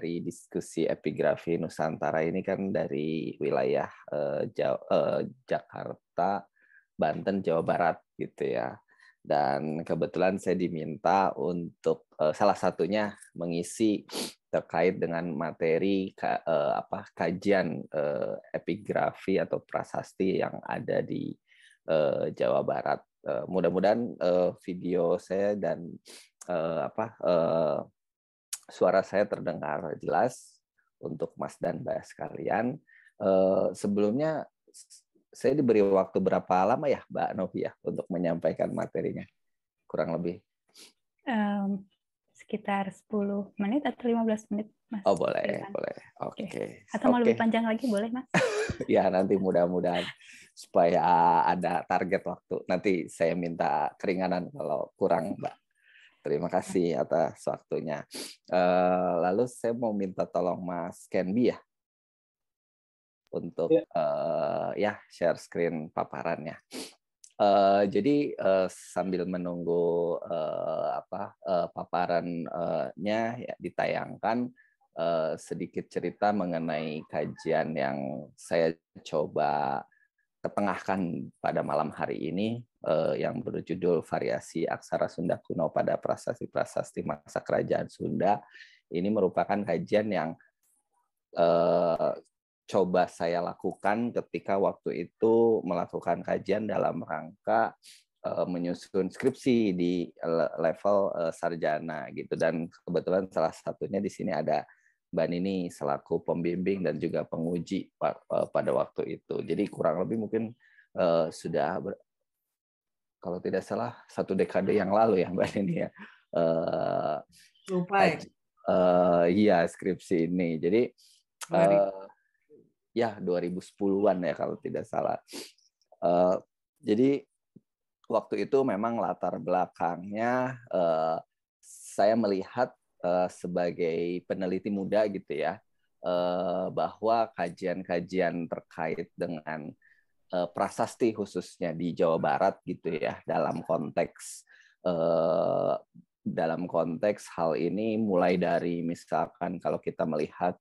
dari diskusi epigrafi Nusantara ini kan dari wilayah eh, Jawa, eh, Jakarta, Banten, Jawa Barat gitu ya. Dan kebetulan saya diminta untuk eh, salah satunya mengisi terkait dengan materi eh, apa kajian eh, epigrafi atau prasasti yang ada di eh, Jawa Barat. Eh, mudah-mudahan eh, video saya dan eh, apa eh, suara saya terdengar jelas untuk Mas dan Mbak sekalian. Eh, sebelumnya saya diberi waktu berapa lama ya Mbak Novia, ya, untuk menyampaikan materinya? Kurang lebih. Um, sekitar 10 menit atau 15 menit, Mas. Oh, boleh, boleh. Oke. Okay. Atau okay. mau lebih panjang lagi boleh, Mas? ya, nanti mudah-mudahan supaya ada target waktu. Nanti saya minta keringanan kalau kurang, Mbak. Terima kasih atas waktunya. Eh, lalu saya mau minta tolong Mas Kenby ya untuk ya, uh, ya share screen paparannya. Uh, jadi uh, sambil menunggu uh, apa uh, paparannya ya, ditayangkan uh, sedikit cerita mengenai kajian yang saya coba ketengahkan pada malam hari ini eh, yang berjudul Variasi Aksara Sunda Kuno pada Prasasti-Prasasti Masa Kerajaan Sunda. Ini merupakan kajian yang eh, coba saya lakukan ketika waktu itu melakukan kajian dalam rangka eh, menyusun skripsi di level eh, sarjana gitu dan kebetulan salah satunya di sini ada Mbak Nini selaku pembimbing dan juga penguji e, pada waktu itu. Jadi kurang lebih mungkin uh, sudah ber, kalau tidak salah satu dekade yang lalu ya Mbak Nini ya. Uh, Lupa ya. Uh, iya skripsi ini. Jadi uh, ya 2010-an ya kalau tidak salah. Uh, jadi waktu itu memang latar belakangnya uh, saya melihat Eh, sebagai peneliti muda gitu ya eh, bahwa kajian-kajian terkait dengan eh, prasasti khususnya di Jawa Barat gitu ya dalam konteks dalam konteks hal ini mulai dari misalkan kalau kita melihat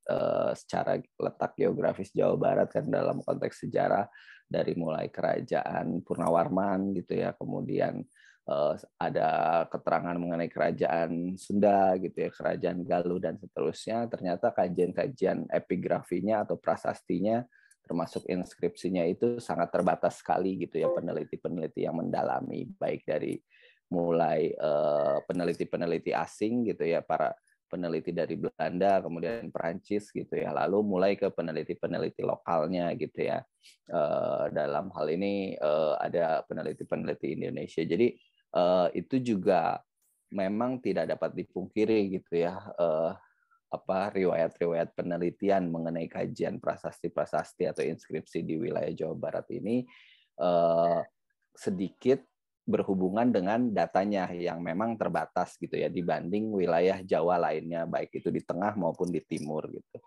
secara letak geografis Jawa Barat kan dalam konteks sejarah dari mulai kerajaan Purnawarman gitu ya kemudian Eh, ada keterangan mengenai kerajaan Sunda gitu ya, kerajaan Galuh dan seterusnya. Ternyata kajian-kajian epigrafinya atau prasastinya termasuk inskripsinya itu sangat terbatas sekali gitu ya peneliti-peneliti yang mendalami baik dari mulai eh, peneliti-peneliti asing gitu ya para peneliti dari Belanda, kemudian Perancis gitu ya, lalu mulai ke peneliti-peneliti lokalnya gitu ya. uh, dalam hal ini uh, ada peneliti-peneliti Indonesia. Jadi uh, itu juga memang tidak dapat dipungkiri gitu ya uh, apa riwayat-riwayat penelitian mengenai kajian prasasti-prasasti atau inskripsi di wilayah Jawa Barat ini uh, sedikit berhubungan dengan datanya yang memang terbatas gitu ya dibanding wilayah Jawa lainnya baik itu di tengah maupun di timur gitu.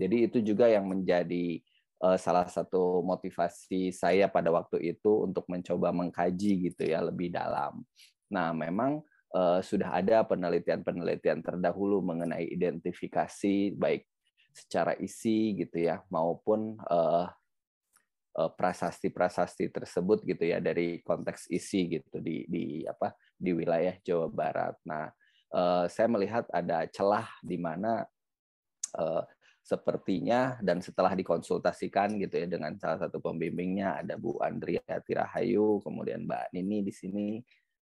Jadi itu juga yang menjadi uh, salah satu motivasi saya pada waktu itu untuk mencoba mengkaji gitu ya lebih dalam. Nah, memang uh, sudah ada penelitian-penelitian terdahulu mengenai identifikasi baik secara isi gitu ya maupun uh, prasasti-prasasti tersebut gitu ya dari konteks isi gitu di di apa di wilayah Jawa Barat. Nah, eh, saya melihat ada celah di mana eh, sepertinya dan setelah dikonsultasikan gitu ya dengan salah satu pembimbingnya ada Bu Andrea Tirahayu, kemudian Mbak Nini di sini,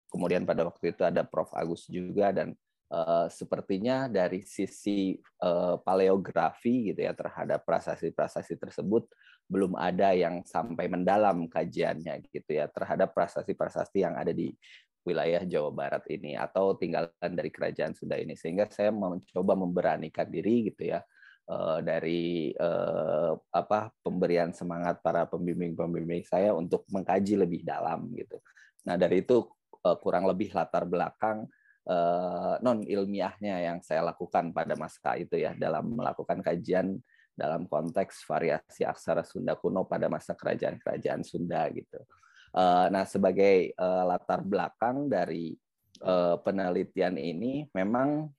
kemudian pada waktu itu ada Prof Agus juga dan uh, sepertinya dari sisi uh, paleografi gitu ya terhadap prasasti-prasasti tersebut belum ada yang sampai mendalam kajiannya gitu ya terhadap prasasti-prasasti yang ada di wilayah Jawa Barat ini atau tinggalan dari kerajaan Sunda ini sehingga saya mencoba memberanikan diri gitu ya Eh, dari eh, apa pemberian semangat para pembimbing-pembimbing saya untuk mengkaji lebih dalam gitu. Nah dari itu eh, kurang lebih latar belakang non ilmiahnya yang saya lakukan pada masa itu ya dalam melakukan kajian dalam konteks variasi aksara Sunda kuno pada masa kerajaan-kerajaan Sunda gitu. Nah sebagai latar belakang dari penelitian ini memang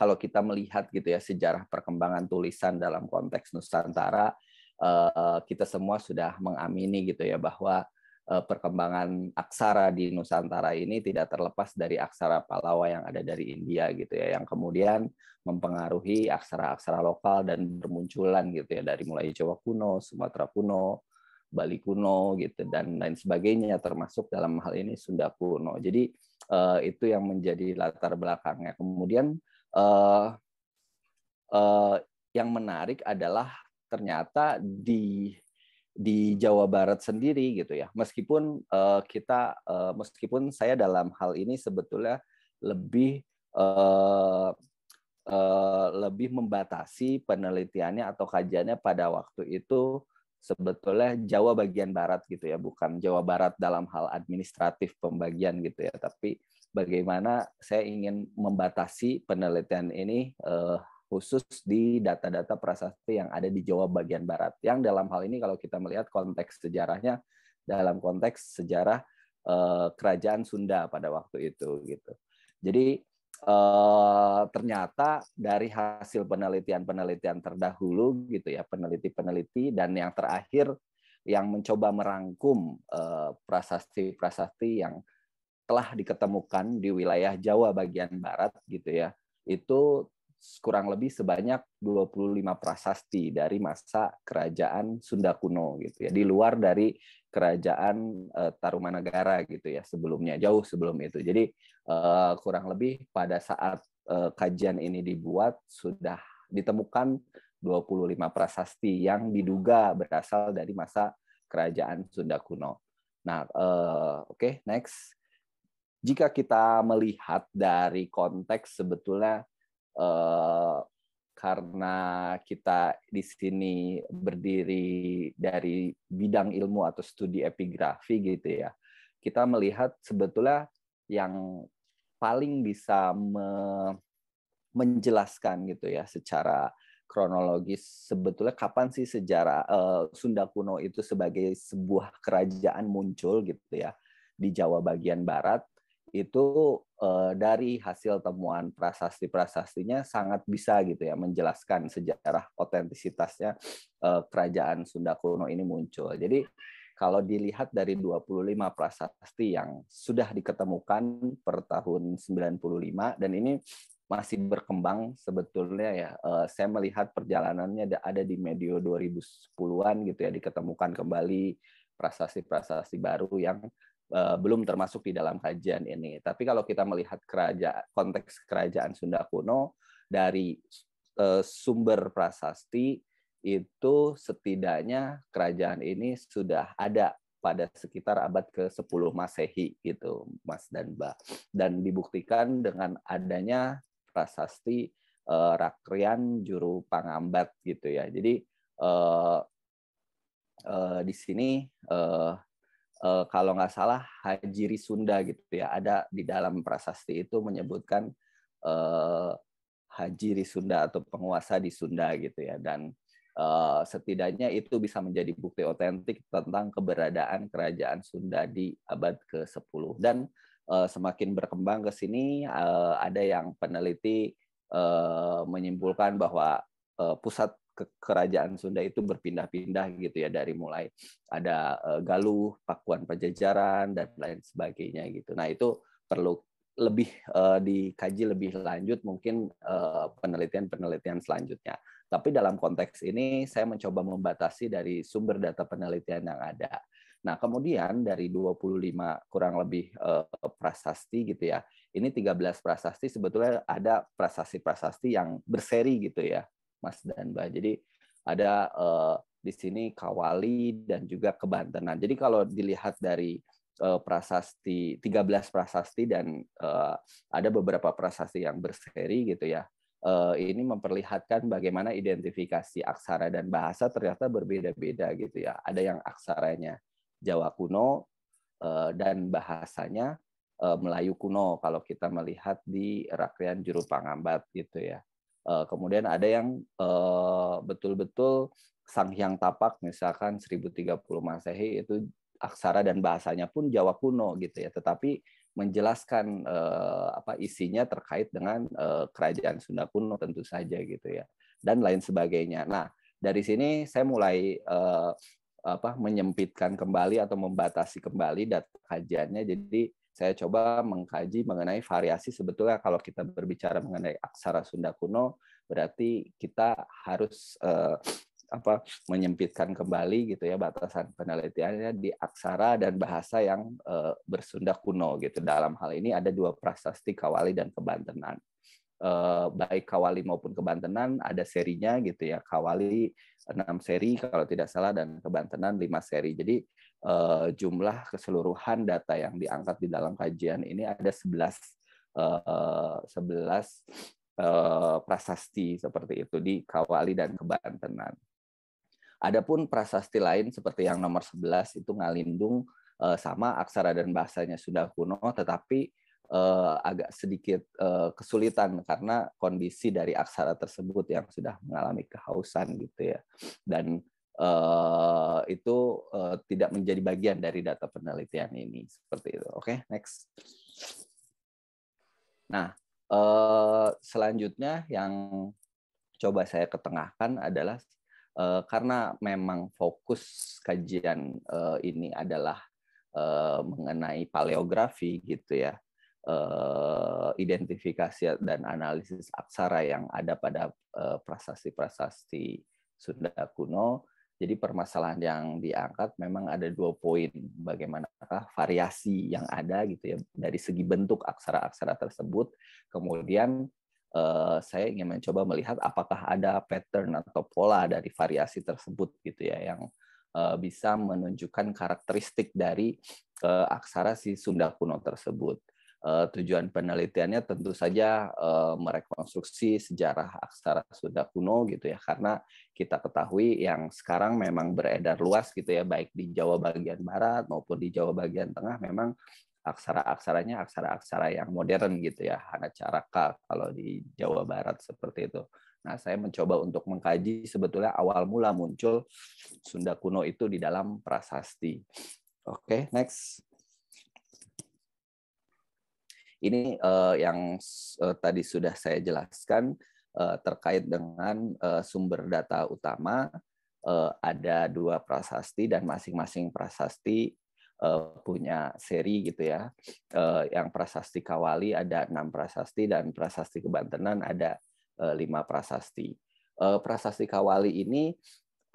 kalau kita melihat gitu ya sejarah perkembangan tulisan dalam konteks Nusantara, eh, kita semua sudah mengamini gitu ya bahwa eh, perkembangan aksara di Nusantara ini tidak terlepas dari aksara Palawa yang ada dari India gitu ya yang kemudian mempengaruhi aksara-aksara lokal dan bermunculan gitu ya dari mulai Jawa kuno, Sumatera kuno, Bali kuno gitu dan lain sebagainya termasuk dalam hal ini Sunda kuno. Jadi eh, itu yang menjadi latar belakangnya. Kemudian uh, uh, yang menarik adalah ternyata di di Jawa Barat sendiri gitu ya. Meskipun uh, kita uh, meskipun saya dalam hal ini sebetulnya lebih uh, uh, lebih membatasi penelitiannya atau kajiannya pada waktu itu sebetulnya Jawa bagian barat gitu ya, bukan Jawa Barat dalam hal administratif pembagian gitu ya, tapi bagaimana saya ingin membatasi penelitian ini eh, khusus di data-data prasasti yang ada di Jawa bagian barat. Yang dalam hal ini kalau kita melihat konteks sejarahnya dalam konteks sejarah eh, kerajaan Sunda pada waktu itu gitu. Jadi eh, ternyata dari hasil penelitian-penelitian terdahulu gitu ya, peneliti-peneliti dan yang terakhir yang mencoba merangkum eh, prasasti-prasasti eh, yang telah diketemukan di wilayah Jawa bagian barat gitu ya. Itu kurang lebih sebanyak 25 prasasti dari masa kerajaan Sunda kuno gitu ya. Di luar dari kerajaan uh, Tarumanagara gitu ya sebelumnya, jauh sebelum itu. Jadi uh, kurang lebih pada saat uh, kajian ini dibuat sudah ditemukan 25 prasasti yang diduga berasal dari masa kerajaan Sunda kuno. Nah, uh, oke, okay, next jika kita melihat dari konteks sebetulnya eh, karena kita di sini berdiri dari bidang ilmu atau studi epigrafi gitu ya, kita melihat sebetulnya yang paling bisa me menjelaskan gitu ya secara kronologis sebetulnya kapan sih sejarah eh, Sunda kuno itu sebagai sebuah kerajaan muncul gitu ya di Jawa bagian barat itu uh, dari hasil temuan prasasti-prasastinya sangat bisa gitu ya menjelaskan sejarah otentisitasnya uh, kerajaan Sunda kuno ini muncul. Jadi kalau dilihat dari 25 prasasti yang sudah diketemukan per tahun 95 dan ini masih berkembang sebetulnya ya. Uh, saya melihat perjalanannya ada, ada di medio 2010-an gitu ya diketemukan kembali prasasti-prasasti baru yang Eh, belum termasuk di dalam kajian ini. Tapi kalau kita melihat kerajaan, konteks kerajaan Sunda kuno dari eh, sumber prasasti itu setidaknya kerajaan ini sudah ada pada sekitar abad ke-10 Masehi gitu, Mas dan Mbak. Dan dibuktikan dengan adanya prasasti eh, Rakrian Juru Pangambat gitu ya. Jadi eh, eh, di sini eh, uh, kalau nggak salah Haji Sunda gitu ya ada di dalam prasasti itu menyebutkan uh, eh, Hajiri Sunda atau penguasa di Sunda gitu ya dan uh, setidaknya itu bisa menjadi bukti otentik tentang keberadaan kerajaan Sunda di abad ke-10 dan uh, semakin berkembang ke sini uh, ada yang peneliti uh, menyimpulkan bahwa uh, pusat ke kerajaan Sunda itu berpindah-pindah gitu ya dari mulai ada eh, Galuh, Pakuan Pajajaran dan lain sebagainya gitu. Nah, itu perlu lebih uh, dikaji lebih lanjut mungkin eh, penelitian-penelitian uh, selanjutnya. Tapi dalam konteks ini saya mencoba membatasi dari sumber data penelitian yang ada. Nah, kemudian dari 25 kurang lebih uh, prasasti gitu ya. Ini 13 prasasti sebetulnya ada prasasti-prasasti yang berseri gitu ya. Mas dan Mbak. Jadi ada uh, di sini Kawali dan juga Kebantenan. Jadi kalau dilihat dari uh, prasasti 13 prasasti dan uh, ada beberapa prasasti yang berseri gitu ya. Uh, ini memperlihatkan bagaimana identifikasi aksara dan bahasa ternyata berbeda-beda gitu ya. Ada yang aksaranya Jawa kuno uh, dan bahasanya Melayu kuno kalau kita melihat di rakyat Juru Pangambat gitu ya. Uh, kemudian ada yang eh, betul-betul Sang Hyang Tapak misalkan 1030 Masehi itu aksara dan bahasanya pun Jawa kuno gitu ya, tetapi menjelaskan uh, apa isinya terkait dengan uh, kerajaan Sunda kuno tentu saja gitu ya dan lain sebagainya. Nah, dari sini saya mulai uh, apa menyempitkan kembali atau membatasi kembali data kajiannya jadi saya coba mengkaji mengenai variasi sebetulnya kalau kita berbicara mengenai aksara Sunda kuno berarti kita harus eh, apa menyempitkan kembali gitu ya batasan penelitiannya di aksara dan bahasa yang eh, bersunda kuno gitu. Dalam hal ini ada dua prasasti Kawali dan Kebantenan. Eh, baik Kawali maupun Kebantenan ada serinya gitu ya. Kawali 6 seri kalau tidak salah dan Kebantenan 5 seri. Jadi eh, jumlah keseluruhan data yang diangkat di dalam kajian ini ada sebelas eh, sebelas prasasti seperti itu di Kawali dan Kebantenan. Adapun prasasti lain seperti yang nomor 11 itu Ngalindung sama aksara dan bahasanya sudah kuno tetapi uh, agak sedikit uh, kesulitan karena kondisi dari aksara tersebut yang sudah mengalami kehausan gitu ya dan uh, itu uh, tidak menjadi bagian dari data penelitian ini seperti itu oke okay, next nah uh, selanjutnya yang coba saya ketengahkan adalah uh, karena memang fokus kajian uh, ini adalah mengenai paleografi gitu ya Eh, identifikasi dan analisis aksara yang ada pada eh, prasasti-prasasti Sunda kuno. Jadi permasalahan yang diangkat memang ada dua poin, bagaimanakah variasi yang ada gitu ya dari segi bentuk aksara-aksara tersebut. Kemudian eh, saya ingin mencoba melihat apakah ada pattern atau pola dari variasi tersebut gitu ya yang bisa menunjukkan karakteristik dari aksara si Sunda kuno tersebut. Eh, tujuan penelitiannya tentu saja eh, merekonstruksi sejarah aksara Sunda kuno gitu ya karena kita ketahui yang sekarang memang beredar luas gitu ya baik di Jawa bagian barat maupun di Jawa bagian tengah memang aksara-aksaranya aksara-aksara yang modern gitu ya hana caraka kalau di Jawa barat seperti itu. Nah, saya mencoba untuk mengkaji sebetulnya awal mula muncul Sunda kuno itu di dalam prasasti. Oke, okay, next. Ini uh, yang uh, tadi sudah saya jelaskan uh, terkait dengan uh, sumber data utama uh, ada dua prasasti dan masing-masing prasasti uh, punya seri gitu ya. Uh, yang prasasti Kawali ada enam prasasti dan prasasti Kebantenan ada uh, lima prasasti. Uh, prasasti Kawali ini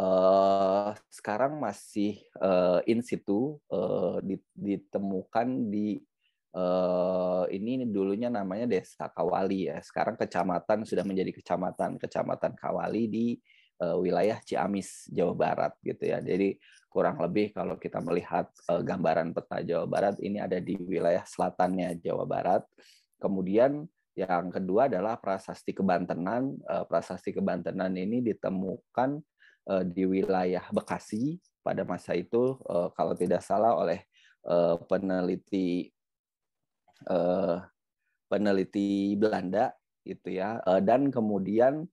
uh, sekarang masih uh, in situ uh, ditemukan di Eh, ini dulunya namanya Desa Kawali ya. Sekarang kecamatan sudah menjadi kecamatan kecamatan Kawali di eh, wilayah Ciamis Jawa Barat gitu ya. Jadi kurang lebih kalau kita melihat eh, gambaran peta Jawa Barat ini ada di wilayah selatannya Jawa Barat. Kemudian yang kedua adalah prasasti kebantenan. Prasasti kebantenan ini ditemukan di wilayah Bekasi pada masa itu kalau tidak salah oleh peneliti uh, peneliti Belanda gitu ya uh, dan kemudian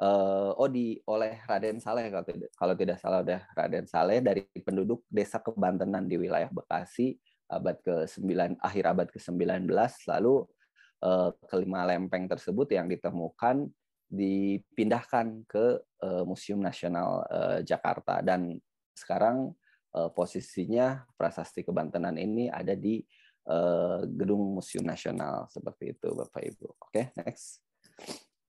uh, oh di oleh Raden Saleh kalau tidak kalau tidak salah udah Raden Saleh dari penduduk desa Kebantenan di wilayah Bekasi abad ke-9 akhir abad ke-19 lalu uh, kelima lempeng tersebut yang ditemukan dipindahkan ke uh, Museum Nasional uh, Jakarta dan sekarang posisinya prasasti Kebantenan ini ada di Eh, gedung Museum Nasional seperti itu Bapak Ibu. Oke, okay, next.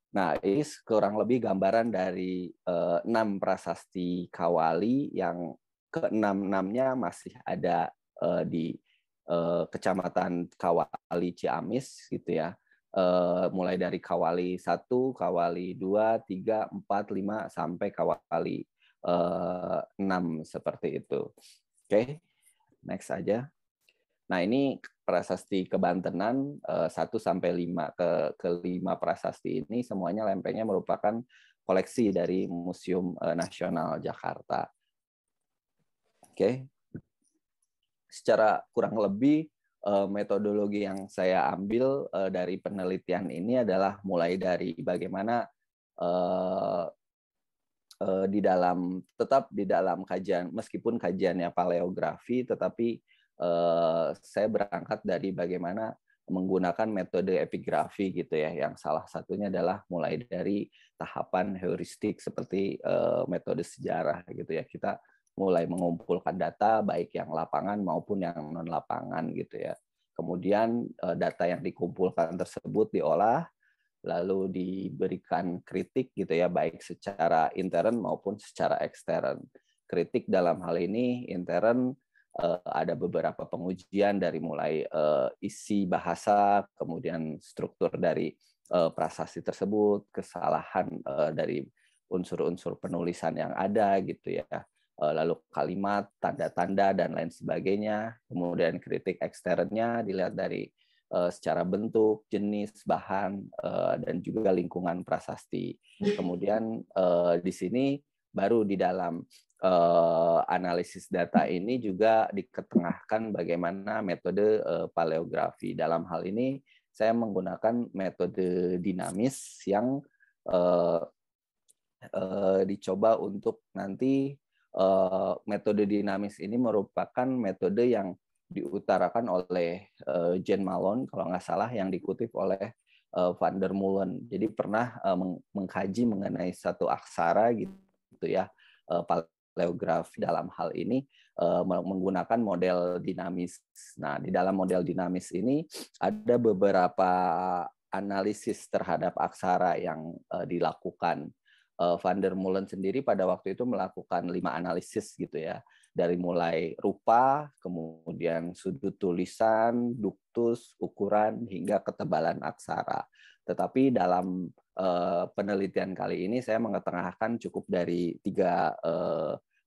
Nah, ini kurang lebih gambaran dari eh, enam prasasti Kawali yang keenam-enamnya masih ada eh, di Kecamatan Kawali Ciamis gitu ya. mulai dari Kawali satu, Kawali dua, tiga, empat, lima sampai Kawali 6 seperti itu. Oke. Okay, next aja. Nah, ini prasasti kebantenan 1 eh, sampai 5 ke kelima prasasti ini semuanya lempengnya merupakan koleksi dari Museum eh, Nasional Jakarta. Oke. Secara kurang lebih eh, metodologi yang saya ambil dari penelitian ini adalah mulai dari bagaimana di dalam tetap di dalam kajian meskipun kajiannya paleografi tetapi Eh, saya berangkat dari bagaimana menggunakan metode epigrafi gitu ya yang salah satunya adalah mulai dari tahapan heuristik seperti uh, metode sejarah gitu ya kita mulai mengumpulkan data baik yang lapangan maupun yang non lapangan gitu ya kemudian uh, data yang dikumpulkan tersebut diolah lalu diberikan kritik gitu ya baik secara intern maupun secara ekstern kritik dalam hal ini intern Eh, ada beberapa pengujian dari mulai eh, isi bahasa, kemudian struktur dari eh, prasasti tersebut, kesalahan dari unsur-unsur penulisan yang ada gitu ya. lalu kalimat, tanda-tanda dan lain sebagainya. Kemudian kritik eksternnya dilihat dari secara bentuk, jenis, bahan dan juga lingkungan prasasti. Kemudian di sini baru di dalam Eh, analisis data ini juga diketengahkan bagaimana metode uh, paleografi. Dalam hal ini saya menggunakan metode dinamis yang eh, dicoba untuk nanti metode dinamis ini merupakan metode yang diutarakan oleh uh, Jen Malone kalau nggak salah yang dikutip oleh Van der Mullen. Jadi pernah mengkaji mengenai satu aksara gitu, ya uh, leografi dalam hal ini eh, menggunakan model dinamis. Nah, di dalam model dinamis ini ada beberapa analisis terhadap aksara yang eh, dilakukan. Eh, Van der Molen sendiri pada waktu itu melakukan lima analisis gitu ya, dari mulai rupa, kemudian sudut tulisan, duktus, ukuran, hingga ketebalan aksara. Tetapi dalam penelitian kali ini saya mengetengahkan cukup dari tiga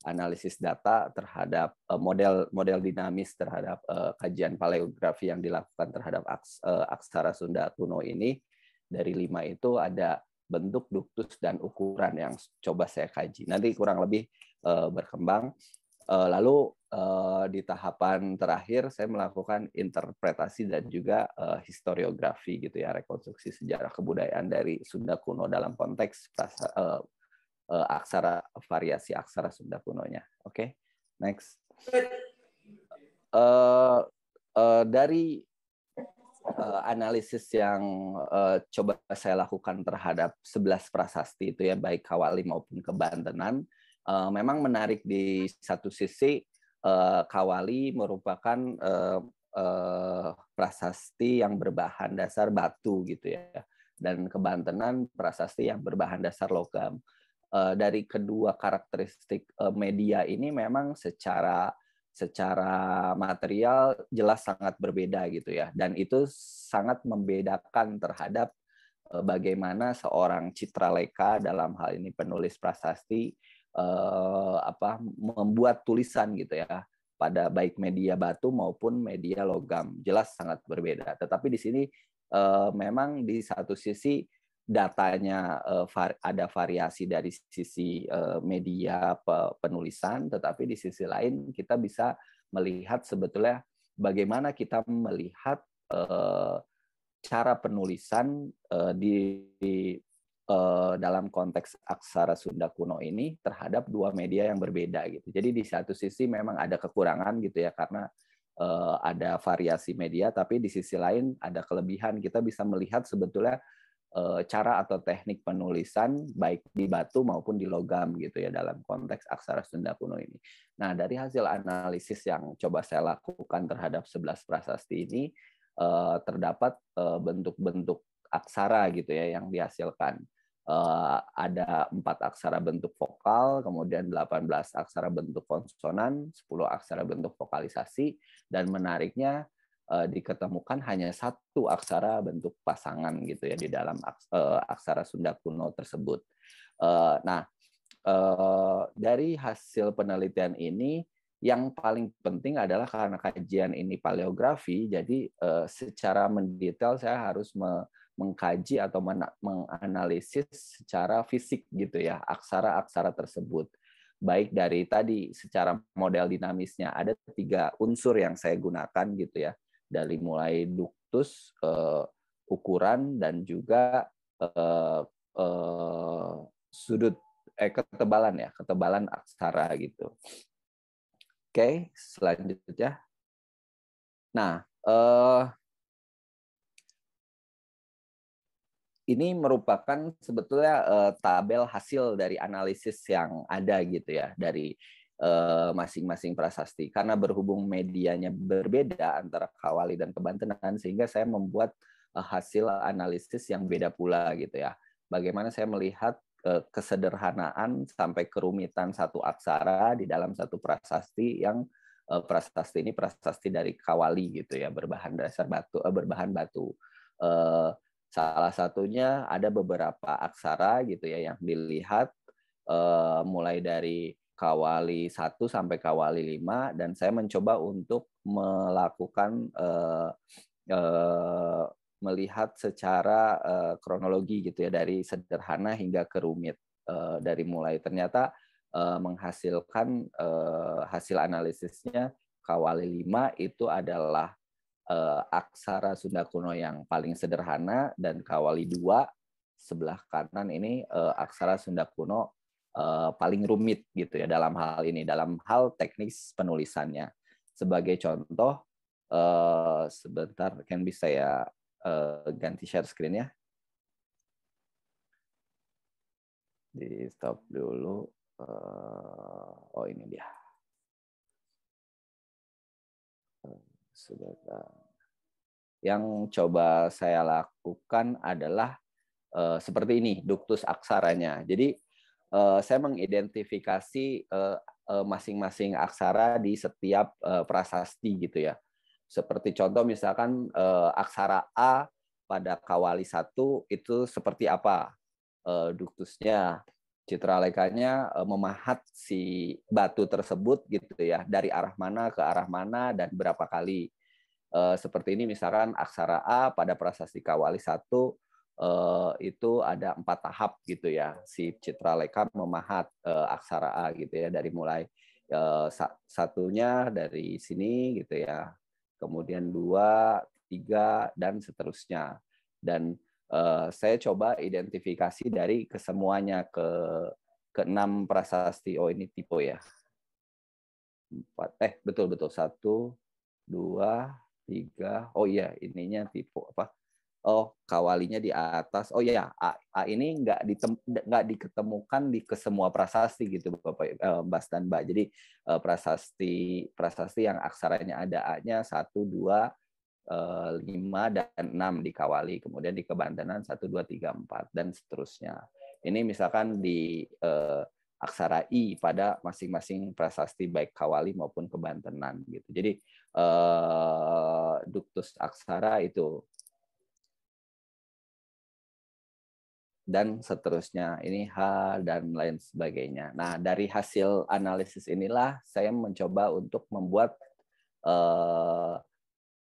analisis data terhadap eh, model model dinamis terhadap eh, kajian paleografi yang dilakukan terhadap eh, aksara Sunda kuno ini dari lima itu ada bentuk duktus dan ukuran yang coba saya kaji nanti kurang lebih berkembang lalu di tahapan terakhir saya melakukan interpretasi dan juga historiografi gitu ya rekonstruksi sejarah kebudayaan dari Sunda kuno dalam konteks uh, aksara variasi aksara Sunda kunonya. Oke, okay? next. Uh, uh, dari uh, analisis yang uh, coba saya lakukan terhadap 11 prasasti itu ya baik Kawali maupun Kebantenan, uh, memang menarik di satu sisi uh, Kawali merupakan uh, uh, prasasti yang berbahan dasar batu gitu ya dan kebantenan prasasti yang berbahan dasar logam uh, dari kedua karakteristik uh, media ini memang secara secara material jelas sangat berbeda gitu ya dan itu sangat membedakan terhadap uh, bagaimana seorang Citra leka dalam hal ini penulis prasasti uh, apa membuat tulisan gitu ya pada baik media batu maupun media logam jelas sangat berbeda tetapi di sini uh, memang di satu sisi datanya eh, ada variasi dari sisi eh, media penulisan, tetapi di sisi lain kita bisa melihat sebetulnya bagaimana kita melihat eh, cara penulisan di dalam konteks aksara Sunda kuno ini terhadap dua media yang berbeda gitu. Jadi di satu sisi memang ada kekurangan gitu ya karena ada variasi media, tapi di sisi lain ada kelebihan kita bisa melihat sebetulnya Eh, cara atau teknik penulisan baik di batu maupun di logam gitu ya dalam konteks aksara Sunda kuno ini. Nah, dari hasil analisis yang coba saya lakukan terhadap 11 prasasti ini eh, terdapat eh, bentuk-bentuk aksara gitu ya yang dihasilkan. ada empat aksara bentuk vokal, kemudian 18 aksara bentuk konsonan, 10 aksara bentuk vokalisasi dan menariknya Eh, diketemukan hanya satu aksara bentuk pasangan gitu ya di dalam eh, aksara Sunda kuno tersebut. Eh, nah, dari hasil penelitian ini yang paling penting adalah karena kajian ini paleografi, jadi secara mendetail saya harus mengkaji atau menganalisis secara fisik gitu ya aksara-aksara tersebut baik dari tadi secara model dinamisnya ada tiga unsur yang saya gunakan gitu ya dari mulai duktus uh, ukuran dan juga uh, uh, sudut eh ketebalan ya ketebalan aksara gitu oke okay, selanjutnya nah uh, ini merupakan sebetulnya uh, tabel hasil dari analisis yang ada gitu ya dari Eh, masing-masing prasasti karena berhubung medianya berbeda antara Kawali dan Kebantenan sehingga saya membuat eh, hasil analisis yang beda pula gitu ya. Bagaimana saya melihat eh, kesederhanaan sampai kerumitan satu aksara di dalam satu prasasti yang prasasti ini prasasti dari Kawali gitu ya berbahan dasar batu berbahan batu. Salah satunya ada beberapa aksara gitu ya yang dilihat mulai dari Kawali 1 sampai Kawali 5 dan saya mencoba untuk melakukan uh, uh, melihat secara uh, kronologi gitu ya dari sederhana hingga ke rumit uh, dari mulai ternyata uh, menghasilkan uh, hasil analisisnya Kawali 5 itu adalah aksara Sunda kuno yang paling sederhana dan Kawali dua sebelah kanan ini aksara Sunda kuno uh, paling rumit gitu ya dalam hal ini dalam hal teknis penulisannya. Sebagai contoh uh, sebentar kan bisa ya uh, eh, ganti share screen ya. Di stop dulu. Uh, oh ini dia. Sebentar. Yang coba saya lakukan adalah uh, seperti ini, duktus aksaranya. Jadi uh, saya mengidentifikasi uh, uh, masing-masing aksara di setiap uh, prasasti gitu ya. Seperti contoh misalkan uh, aksara A pada Kawali satu itu seperti apa uh, duktusnya, citralekanya uh, memahat si batu tersebut gitu ya dari arah mana ke arah mana dan berapa kali. seperti ini misalkan aksara A pada prasasti Kawali satu Eh, itu ada empat tahap gitu ya si Citra Lekar memahat eh, aksara A gitu ya dari mulai eh, satunya dari sini gitu ya kemudian dua tiga dan seterusnya dan saya coba identifikasi dari kesemuanya ke keenam prasasti oh ini tipe ya empat eh betul betul satu dua tiga oh iya ininya tipe apa oh kawalinya di atas oh ya A, A ini nggak nggak diketemukan di semua prasasti gitu bapak eh, Mbak dan Mbak jadi eh, prasasti prasasti yang aksaranya ada A-nya satu dua eh, lima dan enam di Kawali kemudian di Kebantenan satu dua tiga empat dan seterusnya ini misalkan di eh, aksara i pada masing-masing prasasti baik kawali maupun kebantenan gitu. Jadi eh, duktus aksara itu dan seterusnya. Ini H dan lain sebagainya. Nah, dari hasil analisis inilah saya mencoba untuk membuat eh,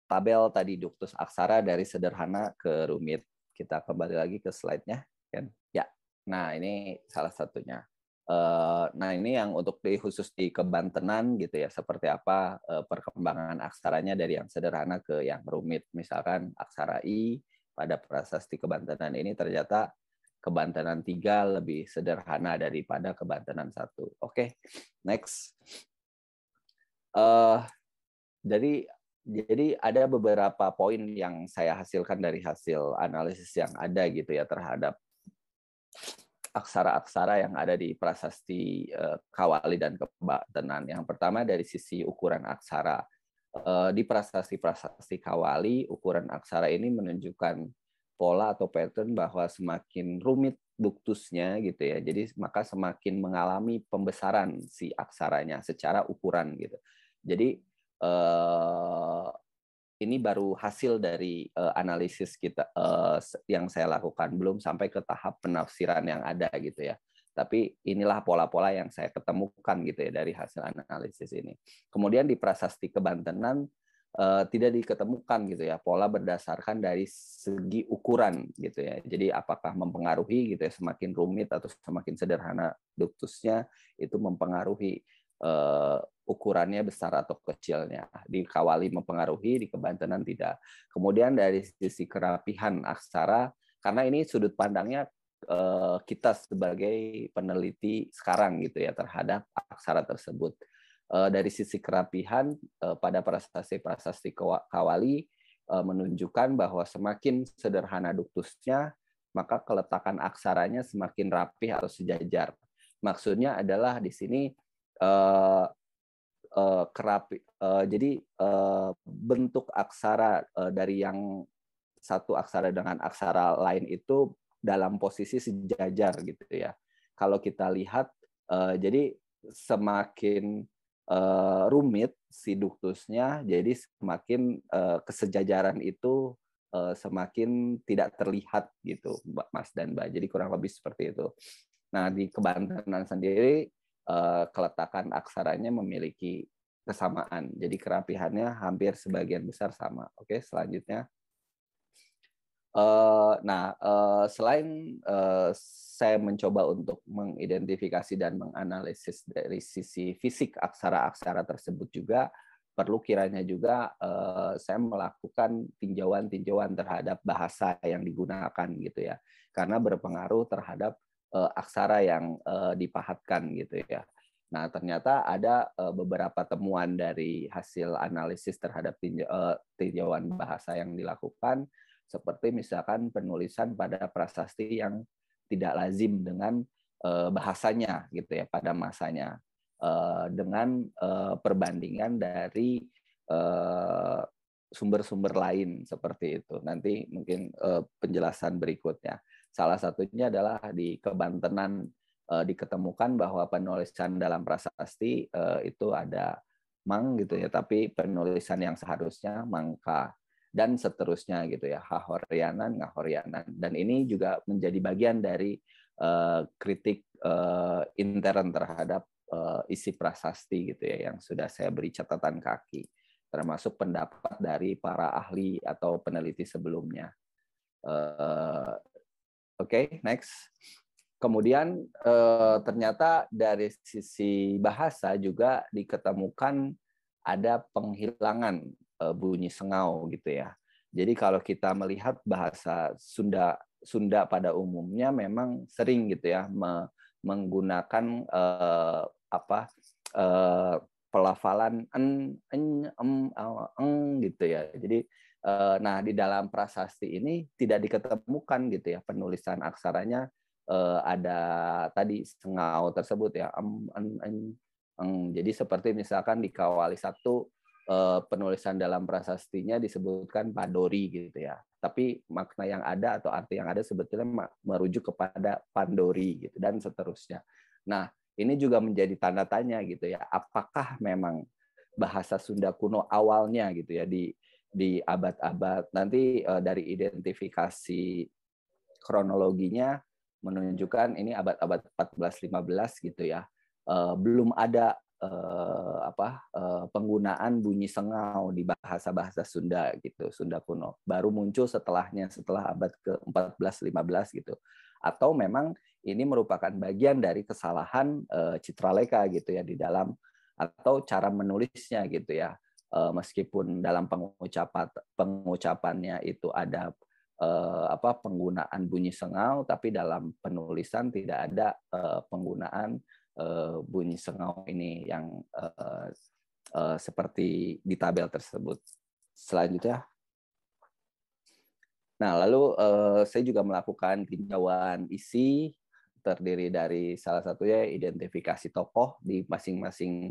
tabel tadi duktus aksara dari sederhana ke rumit. Kita kembali lagi ke slide-nya. kan? Ya, nah ini salah satunya. Eh, nah ini yang untuk di khusus di kebantenan gitu ya seperti apa eh, perkembangan aksaranya dari yang sederhana ke yang rumit misalkan aksara i pada prasasti kebantenan ini ternyata kebantenan tiga lebih sederhana daripada kebantenan satu. Oke, okay, next. Uh, jadi jadi ada beberapa poin yang saya hasilkan dari hasil analisis yang ada gitu ya terhadap aksara-aksara yang ada di prasasti uh, Kawali dan Kebantenan. Yang pertama dari sisi ukuran aksara. Eh, di prasasti-prasasti Kawali, ukuran aksara ini menunjukkan pola atau pattern bahwa semakin rumit duktusnya gitu ya. Jadi maka semakin mengalami pembesaran si aksaranya secara ukuran gitu. Jadi eh, ini baru hasil dari eh, analisis kita eh, yang saya lakukan belum sampai ke tahap penafsiran yang ada gitu ya. Tapi inilah pola-pola yang saya ketemukan gitu ya dari hasil analisis ini. Kemudian di Prasasti Kebantenan uh, tidak diketemukan gitu ya pola berdasarkan dari segi ukuran gitu ya jadi apakah mempengaruhi gitu ya semakin rumit atau semakin sederhana duktusnya itu mempengaruhi uh, ukurannya besar atau kecilnya dikawali mempengaruhi di kebantenan tidak kemudian dari sisi kerapihan aksara karena ini sudut pandangnya eh, kita sebagai peneliti sekarang gitu ya terhadap aksara tersebut Eh, dari sisi kerapihan eh, pada prasasti-prasasti Kawali eh, menunjukkan bahwa semakin sederhana duktusnya, maka keletakan aksaranya semakin rapih atau sejajar. Maksudnya adalah di sini uh, uh, kerapi, uh, jadi uh, bentuk aksara uh, dari yang satu aksara dengan aksara lain itu dalam posisi sejajar gitu ya. Kalau kita lihat, uh, jadi semakin uh, rumit si duktusnya, jadi semakin uh, kesejajaran itu uh, semakin tidak terlihat gitu, Mas dan Mbak. Jadi kurang lebih seperti itu. Nah di Kebantenan sendiri uh, keletakan aksaranya memiliki kesamaan, jadi kerapihannya hampir sebagian besar sama. Oke, selanjutnya Uh, nah, uh, selain uh, saya mencoba untuk mengidentifikasi dan menganalisis dari sisi fisik aksara-aksara tersebut juga perlu kiranya juga uh, saya melakukan tinjauan-tinjauan terhadap bahasa yang digunakan gitu ya, karena berpengaruh terhadap uh, aksara yang uh, dipahatkan gitu ya. Nah, ternyata ada uh, beberapa temuan dari hasil analisis terhadap tinjauan bahasa yang dilakukan seperti misalkan penulisan pada prasasti yang tidak lazim dengan eh, bahasanya gitu ya pada masanya eh, dengan eh, perbandingan dari sumber-sumber lain seperti itu. Nanti mungkin penjelasan berikutnya. Salah satunya adalah di kebantenan diketemukan bahwa penulisan dalam prasasti itu ada mang gitu ya, tapi penulisan yang seharusnya mangka dan seterusnya gitu ya hahorianan ngahorianan dan ini juga menjadi bagian dari uh, kritik uh, intern terhadap uh, isi prasasti gitu ya yang sudah saya beri catatan kaki termasuk pendapat dari para ahli atau peneliti sebelumnya. Uh, Oke, okay, next. Kemudian eh, ternyata dari sisi bahasa juga diketemukan ada penghilangan Eh, bunyi sengau gitu ya. Jadi kalau kita melihat bahasa Sunda Sunda pada umumnya memang sering gitu ya me, menggunakan uh, apa uh, pelafalan en en em eng gitu ya. Jadi uh, nah di dalam prasasti ini tidak diketemukan gitu ya penulisan aksaranya uh, ada tadi sengau tersebut ya em en en eng. Jadi seperti misalkan di Kawali satu Eh, penulisan dalam prasastinya disebutkan padori gitu ya. Tapi makna yang ada atau arti yang ada sebetulnya merujuk kepada pandori gitu dan seterusnya. Nah, ini juga menjadi tanda tanya gitu ya. Apakah memang bahasa Sunda kuno awalnya gitu ya di di abad-abad nanti eh, dari identifikasi kronologinya menunjukkan ini abad-abad 14 15 gitu ya. Eh, belum ada Eh, apa eh, penggunaan bunyi sengau di bahasa-bahasa Sunda gitu, Sunda kuno. Baru muncul setelahnya setelah abad ke-14 15 gitu. Atau memang ini merupakan bagian dari kesalahan eh, citraleka gitu ya di dalam atau cara menulisnya gitu ya. Eh, meskipun dalam pengucapan pengucapannya itu ada apa penggunaan bunyi sengau tapi dalam penulisan tidak ada penggunaan Eh, bunyi sengau ini yang eh, eh, seperti di tabel tersebut. Selanjutnya Nah, lalu uh, saya juga melakukan tinjauan isi terdiri dari salah satunya identifikasi tokoh di masing-masing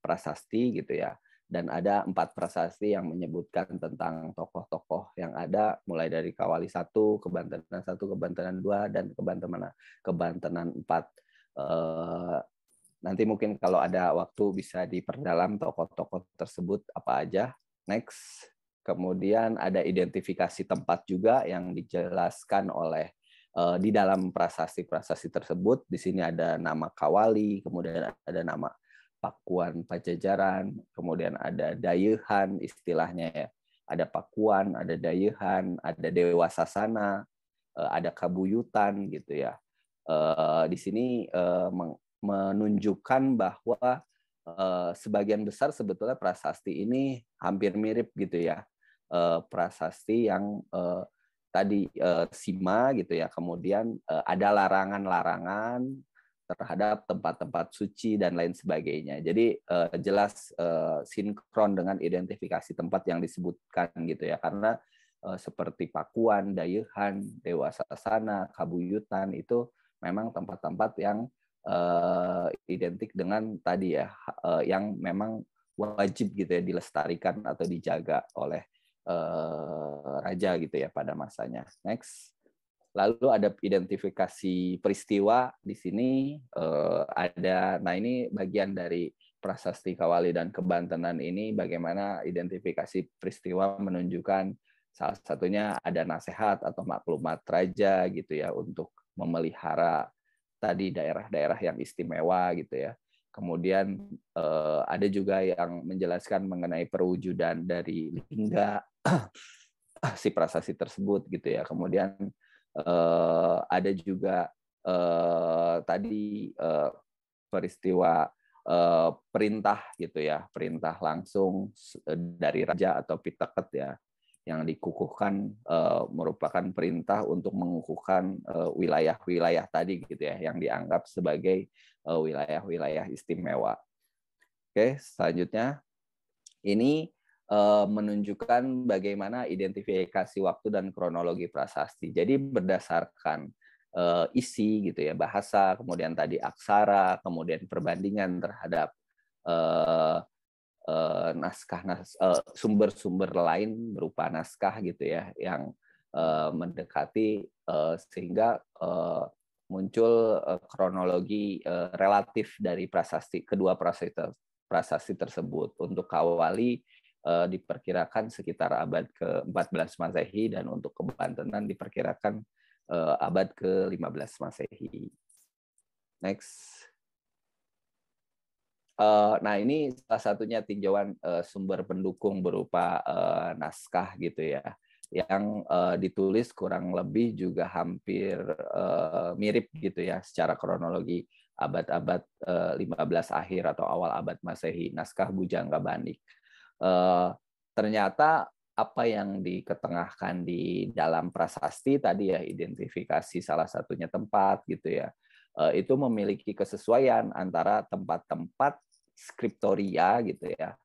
prasasti gitu ya. Dan ada empat prasasti yang menyebutkan tentang tokoh-tokoh yang ada, mulai dari Kawali satu, Kebantenan satu, Kebantenan dua, dan Kebantenan Kebantenan empat. Eh, nanti mungkin kalau ada waktu bisa diperdalam toko-toko tersebut apa aja. Next, kemudian ada identifikasi tempat juga yang dijelaskan oleh eh, di dalam prasasti-prasasti tersebut. Di sini ada nama Kawali, kemudian ada nama Pakuan Pajajaran, kemudian ada Dayuhan istilahnya ya. Ada Pakuan, ada Dayuhan, ada Dewa Sasana, eh, ada Kabuyutan gitu ya Eh, di sini eh, menunjukkan bahwa eh, sebagian besar sebetulnya prasasti ini hampir mirip gitu ya prasasti yang tadi sima gitu ya kemudian ada larangan-larangan terhadap tempat-tempat suci dan lain sebagainya. Jadi jelas sinkron dengan identifikasi tempat yang disebutkan gitu ya. Karena seperti Pakuan, Dayuhan Dewa Sasana, Kabuyutan itu memang tempat-tempat yang uh, identik dengan tadi ya uh, yang memang wajib gitu ya dilestarikan atau dijaga oleh uh, raja gitu ya pada masanya. Next. Lalu ada identifikasi peristiwa di sini uh, ada nah ini bagian dari prasasti Kawali dan kebantenan ini bagaimana identifikasi peristiwa menunjukkan salah satunya ada nasihat atau maklumat raja gitu ya untuk memelihara tadi daerah-daerah yang istimewa gitu ya. Kemudian eh, ada juga yang menjelaskan mengenai perwujudan dari lingga si prasasti tersebut gitu ya. Kemudian eh, ada juga eh, tadi peristiwa perintah gitu ya, perintah langsung dari raja atau pitaket ya yang dikukuhkan uh, merupakan perintah untuk mengukuhkan eh, wilayah-wilayah uh, tadi gitu ya yang dianggap sebagai eh, wilayah-wilayah uh, istimewa. Oke, selanjutnya ini menunjukkan bagaimana identifikasi waktu dan kronologi prasasti. Jadi berdasarkan isi gitu ya bahasa, kemudian tadi aksara, kemudian perbandingan terhadap eh, naskah nas, uh, sumber-sumber lain berupa naskah gitu ya yang uh, mendekati uh, sehingga uh, muncul uh, kronologi uh, relatif dari prasasti kedua prasasti prasasti tersebut untuk Kawali uh, diperkirakan sekitar abad ke-14 Masehi dan untuk Kebantenan diperkirakan uh, abad ke-15 Masehi. Next. Eh, nah ini salah satunya tinjauan eh, sumber pendukung berupa eh, naskah gitu ya yang uh, ditulis kurang lebih juga hampir uh, mirip gitu ya secara kronologi abad-abad uh, 15 akhir atau awal abad Masehi naskah Bujangga Banik. Uh, ternyata apa yang diketengahkan di dalam prasasti tadi ya identifikasi salah satunya tempat gitu ya. itu memiliki kesesuaian antara tempat-tempat skriptoria gitu ya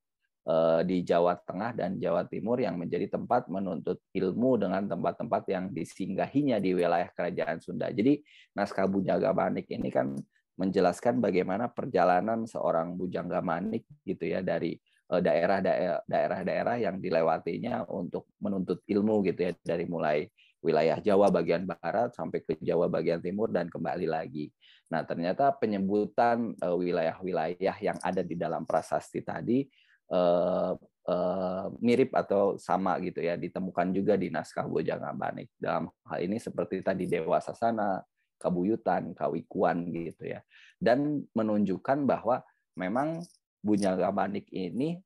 eh, di Jawa Tengah dan Jawa Timur yang menjadi tempat menuntut ilmu dengan tempat-tempat yang disinggahinya di wilayah kerajaan Sunda. Jadi naskah Bujangga Manik ini kan menjelaskan bagaimana perjalanan seorang Bujangga Manik gitu ya dari eh, daerah-daerah yang dilewatinya untuk menuntut ilmu gitu ya dari mulai wilayah Jawa bagian barat sampai ke Jawa bagian timur dan kembali lagi. Nah, ternyata penyebutan eh, wilayah-wilayah yang ada di dalam prasasti tadi eh, eh, mirip atau sama gitu ya, ditemukan juga di naskah Bojangabanik. Dalam hal ini seperti tadi Dewa Sasana, Kabuyutan, Kawikuan gitu ya. Dan menunjukkan bahwa memang Bunyangabanik ini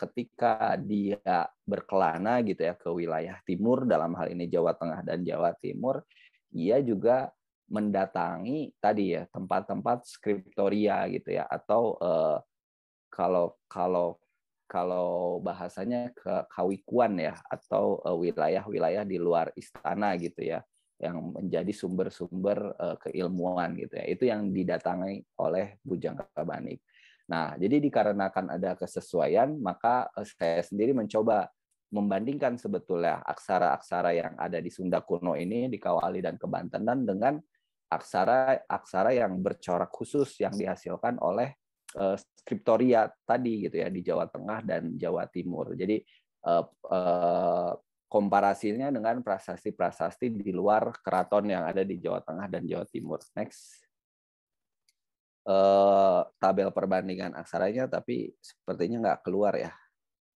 ketika dia berkelana gitu ya ke wilayah timur dalam hal ini Jawa Tengah dan Jawa Timur, ia juga mendatangi tadi ya tempat-tempat skriptoria gitu ya atau uh, kalau kalau kalau bahasanya ke kawikuan ya atau eh, wilayah-wilayah di luar istana gitu ya yang menjadi sumber-sumber eh, keilmuan gitu ya itu yang didatangi oleh Bujang Kabanik. Nah jadi dikarenakan ada kesesuaian maka saya sendiri mencoba membandingkan sebetulnya aksara-aksara yang ada di Sunda kuno ini di Kawali dan Kebantenan dengan aksara aksara yang bercorak khusus yang dihasilkan oleh uh, skriptoria tadi gitu ya di Jawa Tengah dan Jawa Timur. Jadi uh, uh, komparasinya dengan prasasti-prasasti di luar keraton yang ada di Jawa Tengah dan Jawa Timur. Next. Uh, tabel perbandingan aksaranya tapi sepertinya nggak keluar ya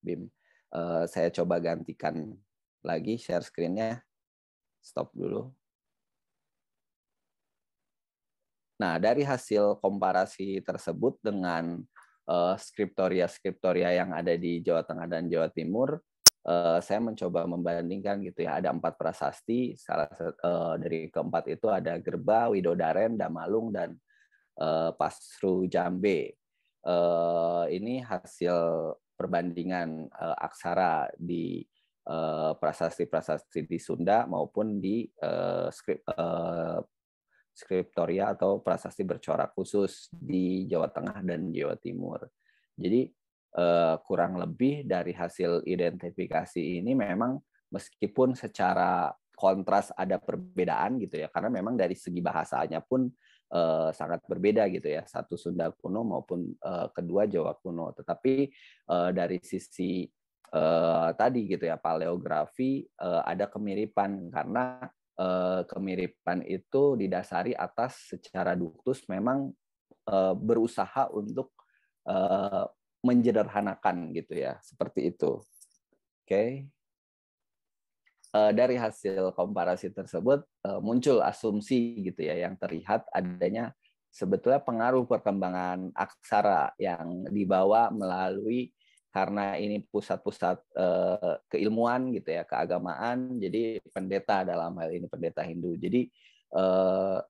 Bim. Uh, saya coba gantikan lagi share screen-nya. Stop dulu. Nah, dari hasil komparasi tersebut dengan uh, skriptoria-skriptoria yang ada di Jawa Tengah dan Jawa Timur, uh, saya mencoba membandingkan gitu ya. Ada empat prasasti, salah uh, dari keempat itu ada Gerba, Widodaren, Damalung, dan uh, Pasru Jambe. Uh, ini hasil perbandingan uh, aksara di prasasti-prasasti uh, di Sunda maupun di uh, skrip, uh, skriptoria atau prasasti bercorak khusus di Jawa Tengah dan Jawa Timur. Jadi eh, kurang lebih dari hasil identifikasi ini memang meskipun secara kontras ada perbedaan gitu ya karena memang dari segi bahasanya pun eh, sangat berbeda gitu ya satu Sunda kuno maupun eh, kedua Jawa kuno tetapi dari sisi tadi gitu ya paleografi ada kemiripan karena Eh, kemiripan itu didasari atas secara duktus memang eh, berusaha untuk eh, menjederhanakan gitu ya seperti itu oke okay. dari hasil komparasi tersebut muncul asumsi gitu ya yang terlihat adanya sebetulnya pengaruh perkembangan aksara yang dibawa melalui karena ini pusat-pusat uh, keilmuan gitu ya, keagamaan, jadi pendeta dalam hal ini pendeta Hindu. Jadi uh,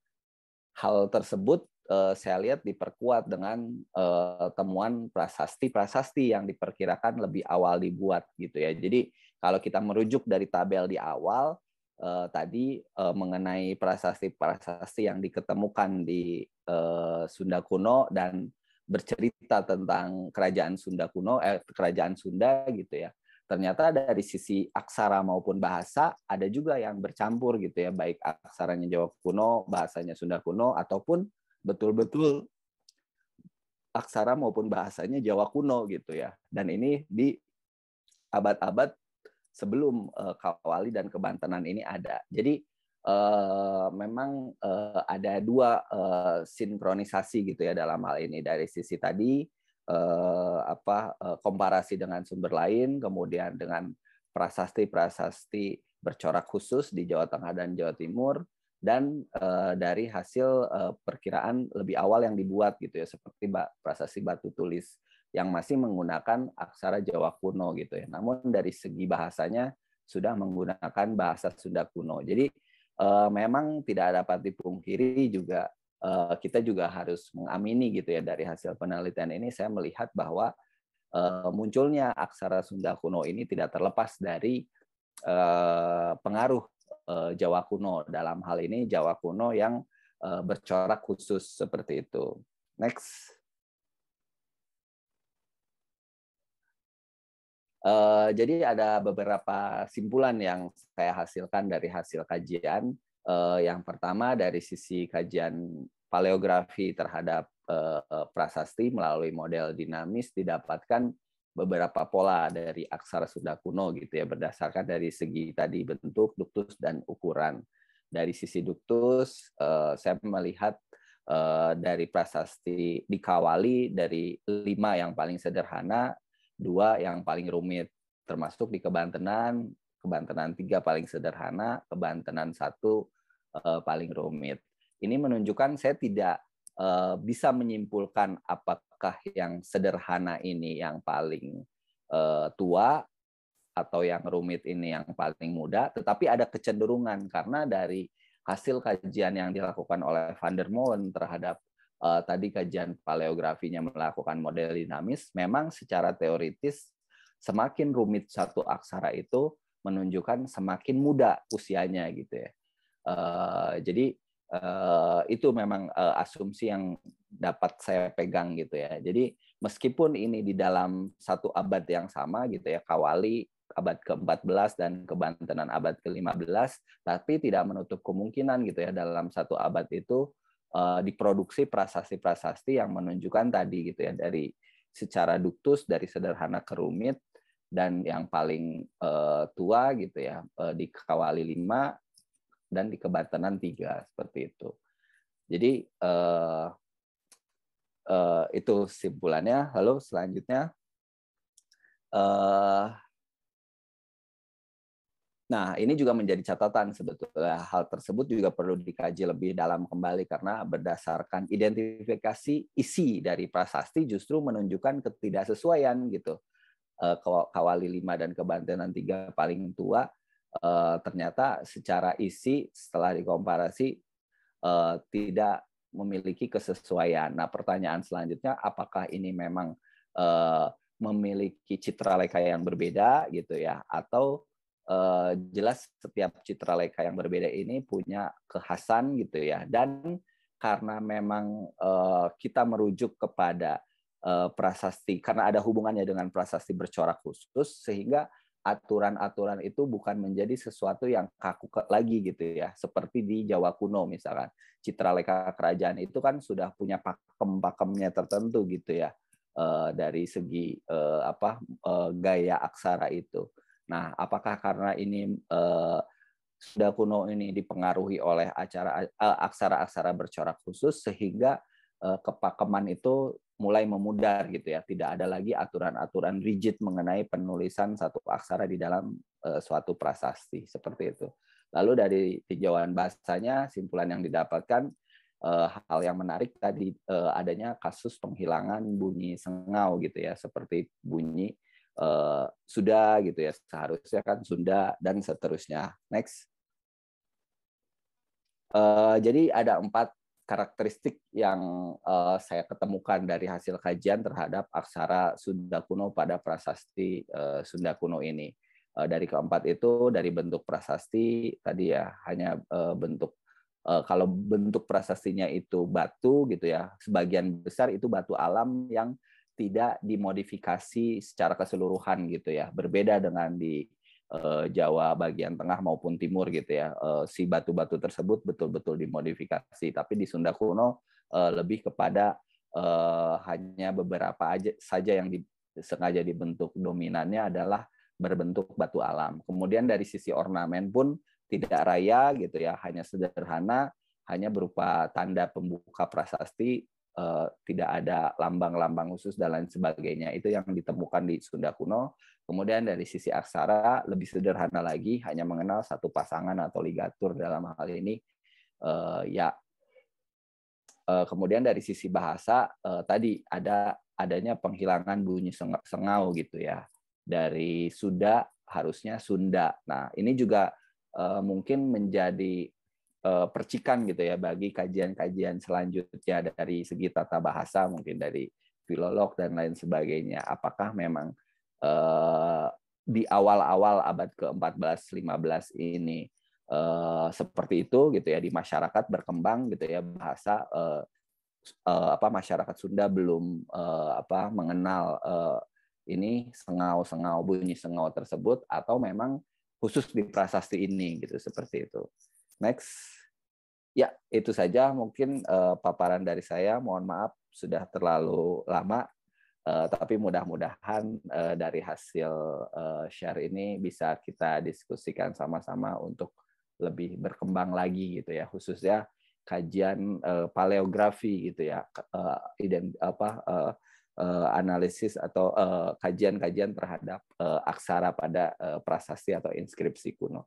hal tersebut uh, saya lihat diperkuat dengan uh, temuan prasasti-prasasti yang diperkirakan lebih awal dibuat gitu ya. Jadi kalau kita merujuk dari tabel di awal uh, tadi uh, mengenai prasasti-prasasti yang diketemukan di uh, Sunda kuno dan bercerita tentang kerajaan Sunda kuno, eh, kerajaan Sunda gitu ya. Ternyata dari sisi aksara maupun bahasa ada juga yang bercampur gitu ya, baik aksaranya Jawa kuno, bahasanya Sunda kuno, ataupun betul-betul aksara maupun bahasanya Jawa kuno gitu ya. Dan ini di abad-abad sebelum eh, Kawali dan Kebantenan ini ada. Jadi Eh, memang uh, ada dua uh, sinkronisasi gitu ya dalam hal ini dari sisi tadi uh, apa uh, komparasi dengan sumber lain, kemudian dengan prasasti-prasasti bercorak khusus di Jawa Tengah dan Jawa Timur dan uh, dari hasil uh, perkiraan lebih awal yang dibuat gitu ya seperti prasasti batu tulis yang masih menggunakan aksara Jawa kuno gitu ya. Namun dari segi bahasanya sudah menggunakan bahasa Sunda kuno. Jadi uh, memang tidak dapat dipungkiri juga uh, kita juga harus mengamini gitu ya dari hasil penelitian ini saya melihat bahwa uh, munculnya aksara Sunda kuno ini tidak terlepas dari uh, pengaruh uh, Jawa kuno dalam hal ini Jawa kuno yang uh, bercorak khusus seperti itu. Next. Eh, jadi ada beberapa simpulan yang saya hasilkan dari hasil kajian. Uh, yang pertama dari sisi kajian paleografi terhadap uh, prasasti melalui model dinamis didapatkan beberapa pola dari aksara Sunda kuno gitu ya berdasarkan dari segi tadi bentuk, duktus dan ukuran. Dari sisi duktus uh, saya melihat uh, dari prasasti dikawali dari lima yang paling sederhana dua yang paling rumit termasuk di kebantenan kebantenan tiga paling sederhana kebantenan satu uh, paling rumit ini menunjukkan saya tidak uh, bisa menyimpulkan apakah yang sederhana ini yang paling uh, tua atau yang rumit ini yang paling muda tetapi ada kecenderungan karena dari hasil kajian yang dilakukan oleh Van der Molen terhadap uh, tadi kajian paleografinya melakukan model dinamis, memang secara teoritis semakin rumit satu aksara itu menunjukkan semakin muda usianya gitu ya. Uh, jadi uh, itu memang uh, asumsi yang dapat saya pegang gitu ya. Jadi meskipun ini di dalam satu abad yang sama gitu ya, Kawali abad ke-14 dan kebantenan abad ke-15, tapi tidak menutup kemungkinan gitu ya dalam satu abad itu Eh, diproduksi prasasti-prasasti yang menunjukkan tadi gitu ya dari secara duktus dari sederhana ke rumit dan yang paling eh, tua gitu ya eh, di Kawali lima dan di Kebantenan tiga seperti itu. Jadi uh, uh, itu simpulannya. Lalu selanjutnya eh, Nah, ini juga menjadi catatan sebetulnya. Hal tersebut juga perlu dikaji lebih dalam kembali karena berdasarkan identifikasi isi dari prasasti justru menunjukkan ketidaksesuaian gitu. Eh, Kawali 5 dan Kebantenan 3 paling tua eh, ternyata secara isi setelah dikomparasi eh, tidak memiliki kesesuaian. Nah, pertanyaan selanjutnya apakah ini memang memiliki citra leka yang berbeda gitu ya atau uh, jelas setiap citra leka yang berbeda ini punya kekhasan gitu ya dan karena memang uh, kita merujuk kepada uh, prasasti karena ada hubungannya dengan prasasti bercorak khusus sehingga aturan-aturan itu bukan menjadi sesuatu yang kaku lagi gitu ya seperti di Jawa kuno misalkan citra leka kerajaan itu kan sudah punya pakem-pakemnya tertentu gitu ya dari segi apa gaya aksara itu Nah, apakah karena ini uh, Sunda kuno ini dipengaruhi oleh acara eh, aksara-aksara bercorak khusus sehingga uh, kepakeman itu mulai memudar gitu ya. Tidak ada lagi aturan-aturan rigid mengenai penulisan satu aksara di dalam uh, suatu prasasti seperti itu. Lalu dari tinjauan bahasanya, simpulan yang didapatkan eh, hal yang menarik tadi eh, adanya kasus penghilangan bunyi sengau gitu ya, seperti bunyi uh, eh, sudah gitu ya seharusnya kan Sunda dan seterusnya. Next. Uh, jadi ada empat karakteristik yang uh, saya ketemukan dari hasil kajian terhadap aksara Sunda kuno pada prasasti uh, Sunda kuno ini. Uh, dari keempat itu dari bentuk prasasti tadi ya hanya uh, bentuk uh, kalau bentuk prasastinya itu batu gitu ya. Sebagian besar itu batu alam yang tidak dimodifikasi secara keseluruhan gitu ya. Berbeda dengan di uh, Jawa bagian tengah maupun timur gitu ya. uh, si batu-batu tersebut betul-betul dimodifikasi, tapi di Sunda kuno uh, lebih kepada uh, hanya beberapa aja saja yang di, sengaja dibentuk dominannya adalah berbentuk batu alam. Kemudian dari sisi ornamen pun tidak raya gitu ya, hanya sederhana, hanya berupa tanda pembuka prasasti uh, tidak ada lambang-lambang khusus dan lain sebagainya. Itu yang ditemukan di Sunda kuno. Kemudian dari sisi aksara lebih sederhana lagi hanya mengenal satu pasangan atau ligatur dalam hal ini uh, ya. Uh, kemudian dari sisi bahasa tadi ada adanya penghilangan bunyi sengau gitu ya. Dari Sunda harusnya Sunda. Nah, ini juga mungkin menjadi Eh, percikan gitu ya bagi kajian-kajian selanjutnya dari segi tata bahasa mungkin dari filolog dan lain sebagainya. Apakah memang eh, di awal-awal abad ke-14-15 ini eh, seperti itu gitu ya di masyarakat berkembang gitu ya bahasa apa masyarakat Sunda belum apa mengenal ini sengau-sengau bunyi sengau tersebut atau memang khusus di prasasti ini gitu seperti itu. Next. Ya, itu saja mungkin uh, paparan dari saya. Mohon maaf sudah terlalu lama, uh, tapi mudah-mudahan uh, dari hasil uh, share ini bisa kita diskusikan sama-sama untuk lebih berkembang lagi gitu ya, khususnya kajian uh, paleografi gitu ya, uh, ident apa uh, uh, analisis atau kajian-kajian uh, terhadap uh, aksara pada uh, prasasti atau inskripsi kuno.